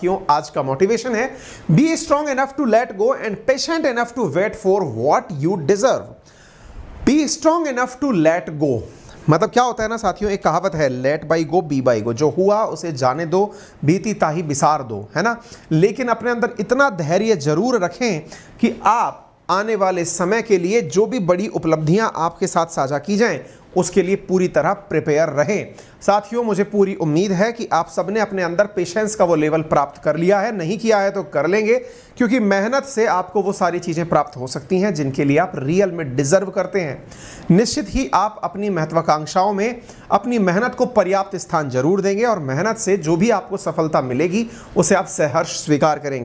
साथियों आज का मोटिवेशन है be strong enough to let go and patient enough to wait for what you deserve be strong enough to let go मतलब क्या होता है ना साथियों एक कहावत है let bygones be bygones जो हुआ उसे जाने दो बीती ताही बिसार दो है ना लेकिन अपने अंदर इतना धैर्य जरूर रखें कि आप आने वाले समय के लिए जो भी बड़ी उपलब्धियां आपके साथ साझा की जाएं उसके लिए पूरी तरह प्रिपेयर रहें साथियों मुझे पूरी उम्मीद है कि आप सबने अपने अंदर पेशेंस का वो लेवल प्राप्त कर लिया है नहीं किया है तो कर लेंगे क्योंकि मेहनत से आपको वो सारी चीज़ें प्राप्त हो सकती हैं जिनके लिए आप रियल में डिजर्व करते हैं निश्चित ही आप अपनी महत्वाकांक्षाओं में अपनी मेहनत को पर्याप्त स्थान जरूर देंगे और मेहनत से जो भी आपको सफलता मिलेगी उसे आप सहर्ष स्वीकार करेंगे